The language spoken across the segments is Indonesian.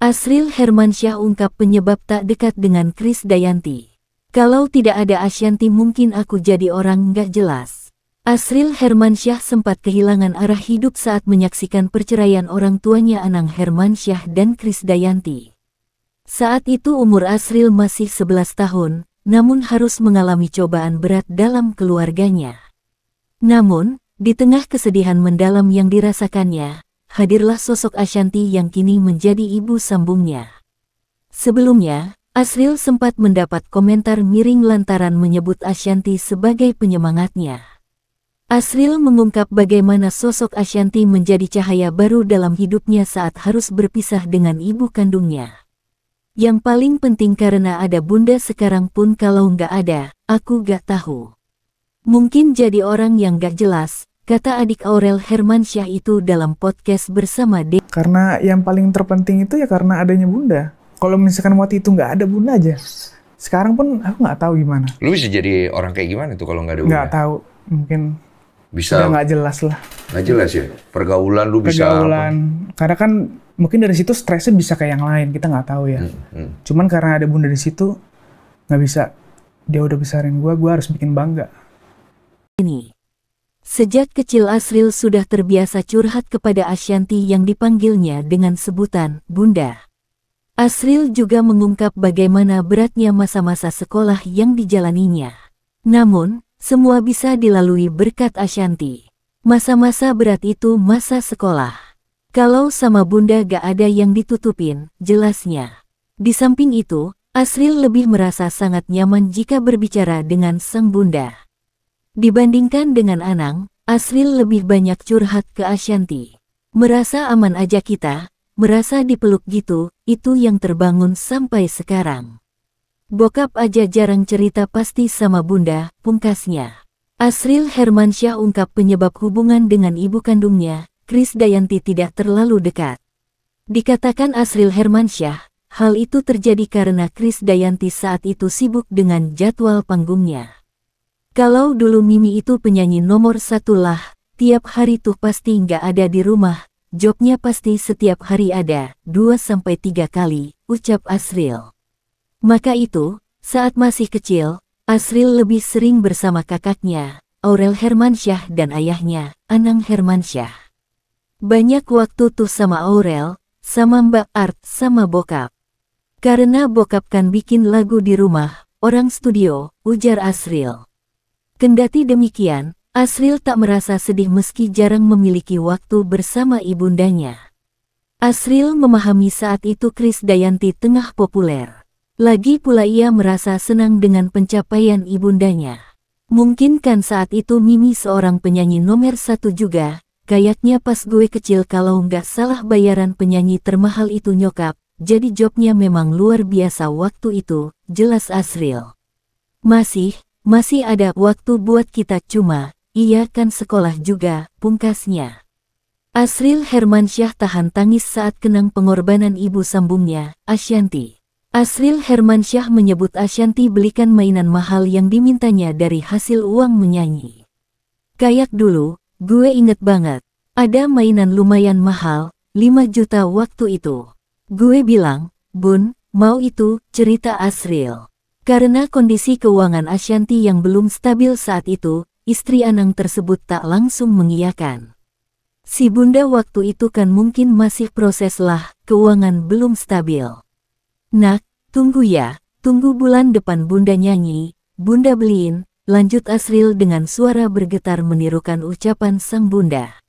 Asril Hermansyah ungkap penyebab tak dekat dengan Kris Dayanti. Kalau tidak ada Asyanti mungkin aku jadi orang nggak jelas. Asril Hermansyah sempat kehilangan arah hidup saat menyaksikan perceraian orang tuanya Anang Hermansyah dan Kris Dayanti. Saat itu umur Asril masih 11 tahun, namun harus mengalami cobaan berat dalam keluarganya. Namun, di tengah kesedihan mendalam yang dirasakannya, hadirlah sosok Ashanti yang kini menjadi ibu sambungnya. Sebelumnya, Asril sempat mendapat komentar miring lantaran menyebut Ashanti sebagai penyemangatnya. Asril mengungkap bagaimana sosok Ashanti menjadi cahaya baru dalam hidupnya saat harus berpisah dengan ibu kandungnya. Yang paling penting karena ada bunda sekarang pun kalau nggak ada, aku gak tahu. Mungkin jadi orang yang gak jelas, kata adik Aurel Hermansyah itu dalam podcast bersama D. Karena yang paling terpenting itu ya karena adanya bunda. Kalau misalkan waktu itu nggak ada bunda aja, sekarang pun aku nggak tahu gimana. Lu bisa jadi orang kayak gimana tuh kalau nggak ada bunda? Nggak tahu, mungkin bisa nggak jelas lah. Nggak jelas ya pergaulan lu bisa. Pergaulan, karena kan mungkin dari situ stresnya bisa kayak yang lain kita nggak tahu ya. Hmm, hmm. Cuman karena ada bunda di situ nggak bisa dia udah besarin gua, gua harus bikin bangga. Ini Sejak kecil Asril sudah terbiasa curhat kepada Ashanti yang dipanggilnya dengan sebutan Bunda. Asril juga mengungkap bagaimana beratnya masa-masa sekolah yang dijalaninya. Namun, semua bisa dilalui berkat Ashanti. Masa-masa berat itu masa sekolah. Kalau sama Bunda gak ada yang ditutupin, jelasnya. Di samping itu, Asril lebih merasa sangat nyaman jika berbicara dengan sang Bunda. Dibandingkan dengan Anang, Asril lebih banyak curhat ke Ashanti. Merasa aman aja kita, merasa dipeluk gitu, itu yang terbangun sampai sekarang. Bokap aja jarang cerita pasti sama bunda, pungkasnya. Asril Hermansyah ungkap penyebab hubungan dengan ibu kandungnya, Kris Dayanti tidak terlalu dekat. Dikatakan Asril Hermansyah, hal itu terjadi karena Kris Dayanti saat itu sibuk dengan jadwal panggungnya. Kalau dulu Mimi itu penyanyi nomor satu lah, tiap hari tuh pasti nggak ada di rumah, jobnya pasti setiap hari ada, dua sampai tiga kali, ucap Asril. Maka itu, saat masih kecil, Asril lebih sering bersama kakaknya, Aurel Hermansyah dan ayahnya, Anang Hermansyah. Banyak waktu tuh sama Aurel, sama Mbak Art, sama bokap. Karena bokap kan bikin lagu di rumah, orang studio, ujar Asril. Kendati demikian, Asril tak merasa sedih meski jarang memiliki waktu bersama ibundanya. Asril memahami saat itu Kris Dayanti tengah populer. Lagi pula ia merasa senang dengan pencapaian ibundanya. Mungkinkan saat itu Mimi seorang penyanyi nomor satu juga, kayaknya pas gue kecil kalau nggak salah bayaran penyanyi termahal itu nyokap, jadi jobnya memang luar biasa waktu itu, jelas Asril. Masih, masih ada waktu buat kita cuma, ia kan sekolah juga, pungkasnya. Asril Hermansyah tahan tangis saat kenang pengorbanan ibu sambungnya, Ashanti. Asril Hermansyah menyebut Ashanti belikan mainan mahal yang dimintanya dari hasil uang menyanyi. Kayak dulu, gue inget banget, ada mainan lumayan mahal, 5 juta waktu itu. Gue bilang, Bun, mau itu, cerita Asril. Karena kondisi keuangan Ashanti yang belum stabil saat itu, istri Anang tersebut tak langsung mengiyakan. Si bunda waktu itu kan mungkin masih proses lah, keuangan belum stabil. Nak, tunggu ya, tunggu bulan depan bunda nyanyi, bunda beliin, lanjut Asril dengan suara bergetar menirukan ucapan sang bunda.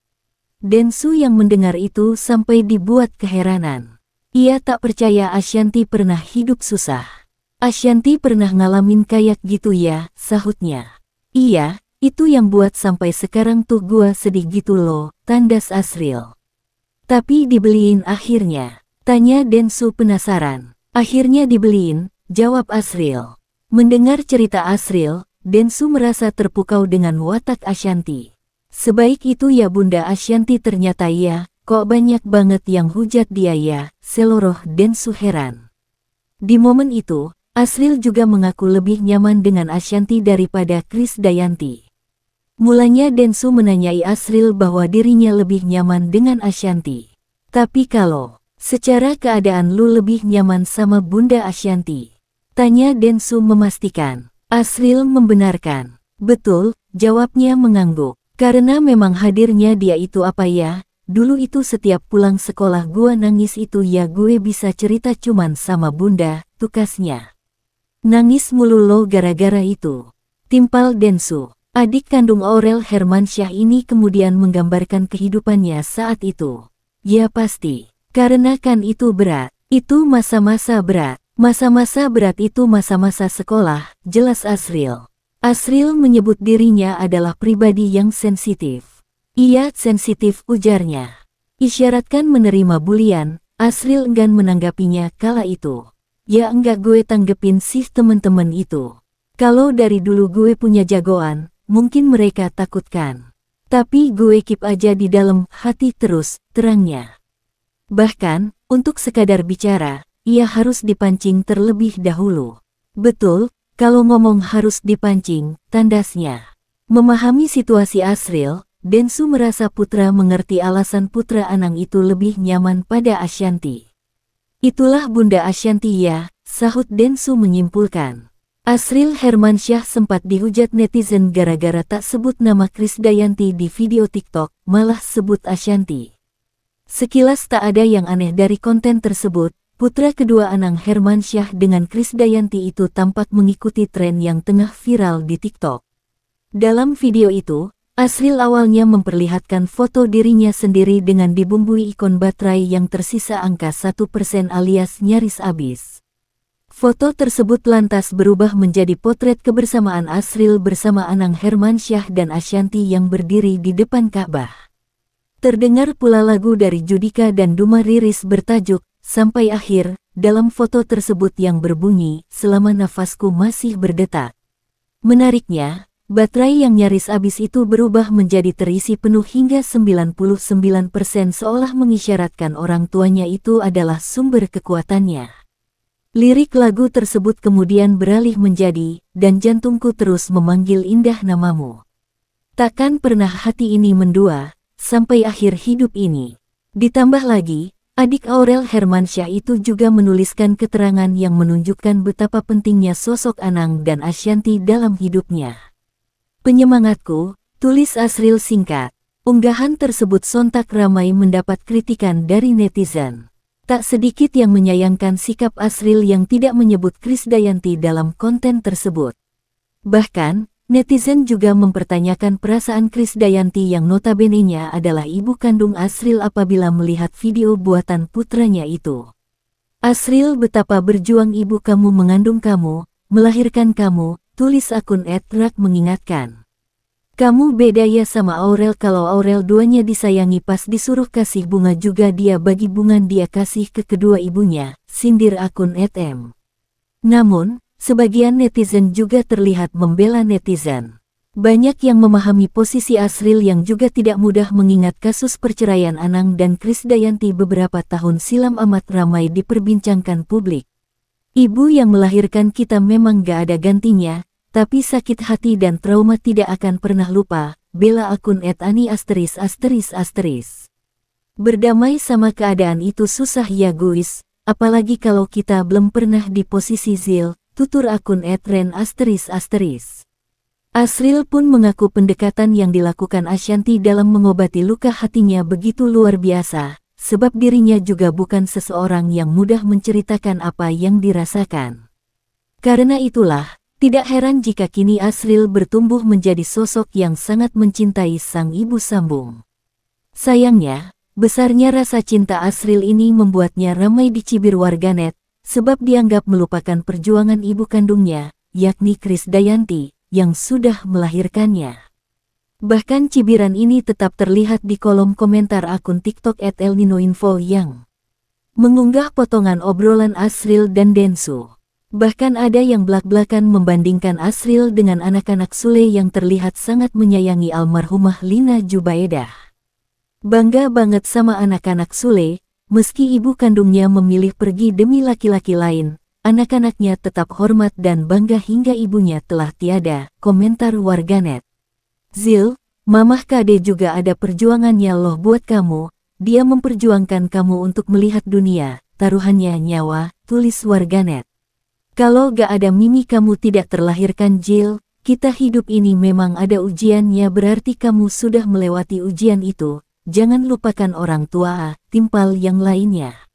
Densu yang mendengar itu sampai dibuat keheranan. Ia tak percaya Ashanti pernah hidup susah. Asyanti pernah ngalamin kayak gitu ya, sahutnya. Iya, itu yang buat sampai sekarang tuh gua sedih gitu loh, tandas Asril. Tapi dibeliin akhirnya, tanya Densu penasaran. Akhirnya dibeliin, jawab Asril. Mendengar cerita Asril, Densu merasa terpukau dengan watak Asyanti. Sebaik itu ya Bunda Asyanti ternyata ya, kok banyak banget yang hujat dia ya, seloroh Densu heran. Di momen itu, Asril juga mengaku lebih nyaman dengan Ashanti daripada Kris Dayanti. Mulanya Densu menanyai Asril bahwa dirinya lebih nyaman dengan Ashanti. Tapi kalau, secara keadaan lu lebih nyaman sama Bunda Ashanti. Tanya Densu memastikan. Asril membenarkan. Betul, jawabnya mengangguk. Karena memang hadirnya dia itu apa ya, Dulu itu setiap pulang sekolah gua nangis itu ya gue bisa cerita cuman sama bunda, tukasnya. Nangis mulu lo gara-gara itu. Timpal Densu, adik kandung Aurel Hermansyah ini kemudian menggambarkan kehidupannya saat itu. Ya pasti, karena kan itu berat, itu masa-masa berat. Masa-masa berat itu masa-masa sekolah, jelas Asril. Asril menyebut dirinya adalah pribadi yang sensitif. Ia sensitif ujarnya. Isyaratkan menerima bulian, Asril enggan menanggapinya kala itu ya enggak gue tanggepin sih temen-temen itu. Kalau dari dulu gue punya jagoan, mungkin mereka takutkan. Tapi gue keep aja di dalam hati terus, terangnya. Bahkan, untuk sekadar bicara, ia harus dipancing terlebih dahulu. Betul, kalau ngomong harus dipancing, tandasnya. Memahami situasi Asril, Densu merasa putra mengerti alasan putra Anang itu lebih nyaman pada Ashanti. Itulah Bunda ya, sahut Densu menyimpulkan. Asril Hermansyah sempat dihujat netizen gara-gara tak sebut nama Kris Dayanti di video TikTok, malah sebut Ashanti. Sekilas tak ada yang aneh dari konten tersebut, putra kedua Anang Hermansyah dengan Kris Dayanti itu tampak mengikuti tren yang tengah viral di TikTok. Dalam video itu, Asril awalnya memperlihatkan foto dirinya sendiri dengan dibumbui ikon baterai yang tersisa angka 1% alias nyaris habis. Foto tersebut lantas berubah menjadi potret kebersamaan Asril bersama Anang Hermansyah dan Ashanti yang berdiri di depan Ka'bah. Terdengar pula lagu dari Judika dan Duma Riris bertajuk, Sampai Akhir, dalam foto tersebut yang berbunyi, Selama Nafasku Masih Berdetak. Menariknya, Baterai yang nyaris habis itu berubah menjadi terisi penuh hingga 99% seolah mengisyaratkan orang tuanya itu adalah sumber kekuatannya. Lirik lagu tersebut kemudian beralih menjadi, dan jantungku terus memanggil indah namamu. Takkan pernah hati ini mendua, sampai akhir hidup ini. Ditambah lagi, adik Aurel Hermansyah itu juga menuliskan keterangan yang menunjukkan betapa pentingnya sosok Anang dan Ashanti dalam hidupnya. Penyemangatku, tulis Asril singkat. Unggahan tersebut sontak ramai mendapat kritikan dari netizen. Tak sedikit yang menyayangkan sikap Asril yang tidak menyebut Dayanti dalam konten tersebut. Bahkan, netizen juga mempertanyakan perasaan Dayanti yang notabenenya adalah ibu kandung Asril apabila melihat video buatan putranya itu. Asril betapa berjuang ibu kamu mengandung kamu, melahirkan kamu, tulis akun Etrak mengingatkan. Kamu beda ya sama Aurel kalau Aurel duanya disayangi pas disuruh kasih bunga juga dia bagi bunga dia kasih ke kedua ibunya, sindir akun etm. Namun, sebagian netizen juga terlihat membela netizen. Banyak yang memahami posisi Asril yang juga tidak mudah mengingat kasus perceraian Anang dan Krisdayanti beberapa tahun silam amat ramai diperbincangkan publik. Ibu yang melahirkan kita memang gak ada gantinya, tapi sakit hati dan trauma tidak akan pernah lupa, bela akun etani asteris asteris asteris. Berdamai sama keadaan itu susah ya guys, apalagi kalau kita belum pernah di posisi zil, tutur akun etren asteris asteris. Asril pun mengaku pendekatan yang dilakukan Ashanti dalam mengobati luka hatinya begitu luar biasa, sebab dirinya juga bukan seseorang yang mudah menceritakan apa yang dirasakan. Karena itulah, tidak heran jika kini Asril bertumbuh menjadi sosok yang sangat mencintai sang ibu sambung. Sayangnya, besarnya rasa cinta Asril ini membuatnya ramai dicibir warganet, sebab dianggap melupakan perjuangan ibu kandungnya, yakni Kris Dayanti, yang sudah melahirkannya. Bahkan cibiran ini tetap terlihat di kolom komentar akun TikTok at El Nino Info yang mengunggah potongan obrolan Asril dan Densu. Bahkan ada yang belak-belakan membandingkan Asril dengan anak-anak Sule yang terlihat sangat menyayangi almarhumah Lina Jubaedah. Bangga banget sama anak-anak Sule, meski ibu kandungnya memilih pergi demi laki-laki lain, anak-anaknya tetap hormat dan bangga hingga ibunya telah tiada, komentar warganet. Zil, mamah Kade juga ada perjuangannya loh buat kamu, dia memperjuangkan kamu untuk melihat dunia, taruhannya nyawa, tulis warganet. Kalau gak ada Mimi kamu tidak terlahirkan Jil, kita hidup ini memang ada ujiannya berarti kamu sudah melewati ujian itu, jangan lupakan orang tua, timpal yang lainnya.